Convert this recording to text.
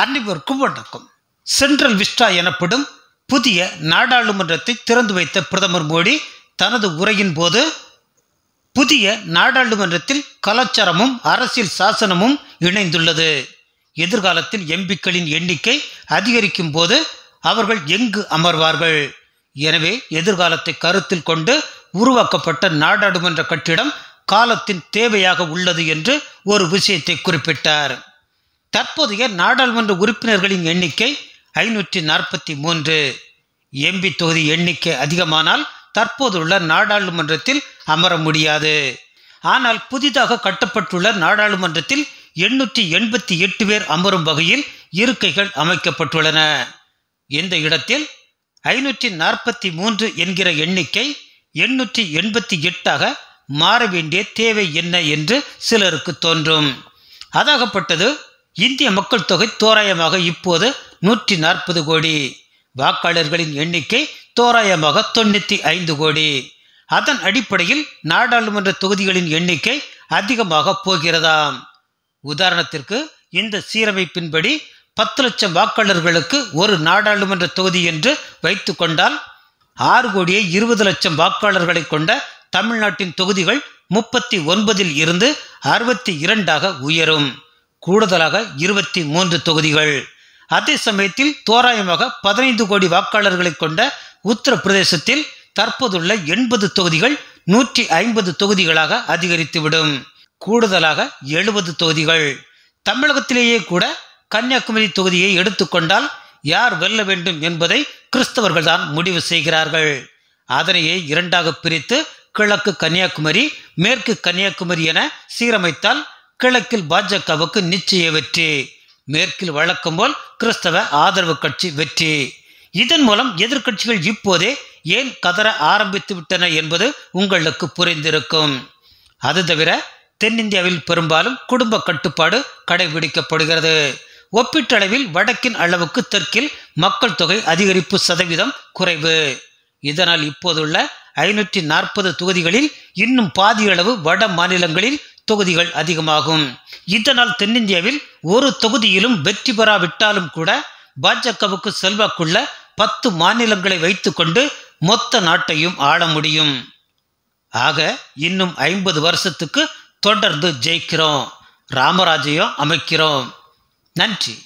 அர்னிபுர்க்கும் வணக்கம் central Vista எனப்படும் புதிய நாடாளுமன்றத்தை திறந்து வைத்த பிரதமர் மோடி தனது உரையின் போது புதிய நாடாளுமன்றத்தில் கலாச்சாரமும் அரசியல் சாசனமும் இணைந்துள்ளது எதிர்காலத்தில் எம்பிக்களின் எண்ணிக்கை அதிகரிக்கும் போது அவர்கள் எங்கு அமர்வார்கள் எனவே எதிர்காலத்தை கருத்தில் கொண்டு உருவாக்கப்பட்ட நாடாளுமன்ற கட்டிடம் காலத்தின் தேவையாக உள்ளது என்று ஒரு விஷயத்தை குறிப்பிட்டார் தற்போதைய நாடாளுமன்ற உறுப்பினர்களின் எண்ணிக்கை ஐநூற்றி நாற்பத்தி மூன்று எம்பி தொகுதி எண்ணிக்கை அதிகமானால் தற்போதுள்ள நாடாளுமன்றத்தில் அமர முடியாது ஆனால் புதிதாக கட்டப்பட்டுள்ள நாடாளுமன்றத்தில் எண்ணூற்றி எண்பத்தி எட்டு பேர் அமரும் வகையில் இருக்கைகள் அமைக்கப்பட்டுள்ளன இந்த இடத்தில் ஐநூற்றி நாற்பத்தி மூன்று என்கிற எண்ணிக்கை எண்ணூற்றி எண்பத்தி எட்டாக மாற வேண்டிய தேவை என்ன என்று சிலருக்கு தோன்றும் அதாகப்பட்டது இந்திய மக்கள் தொகை தோராயமாக இப்போது நூற்றி நாற்பது கோடி வாக்காளர்களின் எண்ணிக்கை தோராயமாக தொண்ணூற்றி ஐந்து கோடி அதன் அடிப்படையில் நாடாளுமன்ற தொகுதிகளின் எண்ணிக்கை அதிகமாக போகிறதாம் உதாரணத்திற்கு இந்த சீரமைப்பின்படி பத்து லட்சம் வாக்காளர்களுக்கு ஒரு நாடாளுமன்ற தொகுதி என்று வைத்து கொண்டால் ஆறு கோடியே இருபது லட்சம் வாக்காளர்களை கொண்ட தமிழ்நாட்டின் தொகுதிகள் முப்பத்தி ஒன்பதில் இருந்து அறுபத்தி இரண்டாக உயரும் கூடுதலாக இருபத்தி மூன்று தொகுதிகள் அதே சமயத்தில் தோராயமாக பதினைந்து கோடி வாக்காளர்களை கொண்ட உத்தரப்பிரதேசத்தில் தற்போதுள்ள எண்பது தொகுதிகள் நூற்றி ஐம்பது தொகுதிகளாக அதிகரித்துவிடும் கூடுதலாக எழுபது தொகுதிகள் தமிழகத்திலேயே கூட கன்னியாகுமரி தொகுதியை எடுத்துக்கொண்டால் யார் வெல்ல வேண்டும் என்பதை கிறிஸ்தவர்கள் தான் முடிவு செய்கிறார்கள் அதனையே இரண்டாக பிரித்து கிழக்கு கன்னியாகுமரி மேற்கு கன்னியாகுமரி என சீரமைத்தால் கிழக்கில் பாஜகவுக்கு நிச்சய வெற்றி மேற்கில் வழக்கம் போல் கிறிஸ்தவ ஆதரவு கட்சி வெற்றி இதன் மூலம் எதிர்கட்சிகள் இப்போதே ஏன் கதற ஆரம்பித்து விட்டன என்பது உங்களுக்கு புரிந்திருக்கும் அது தவிர தென்னிந்தியாவில் பெரும்பாலும் குடும்ப கட்டுப்பாடு கடைபிடிக்கப்படுகிறது ஒப்பீட்டளவில் வடக்கின் அளவுக்கு தெற்கில் மக்கள் தொகை அதிகரிப்பு சதவீதம் குறைவு இதனால் இப்போதுள்ள ஐநூற்றி நாற்பது தொகுதிகளில் இன்னும் பாதியளவு வட மாநிலங்களில் தொகுதிகள் அதிகமாகும் இதனால் தென்னிந்தியாவில் ஒரு தொகுதியிலும் வெற்றி பெறாவிட்டாலும் கூட பாஜகவுக்கு செல்வாக்குள்ள பத்து மாநிலங்களை வைத்துக்கொண்டு மொத்த நாட்டையும் ஆள முடியும் ஆக இன்னும் ஐம்பது வருஷத்துக்கு தொடர்ந்து ஜெயிக்கிறோம் ராமராஜையும் அமைக்கிறோம் நன்றி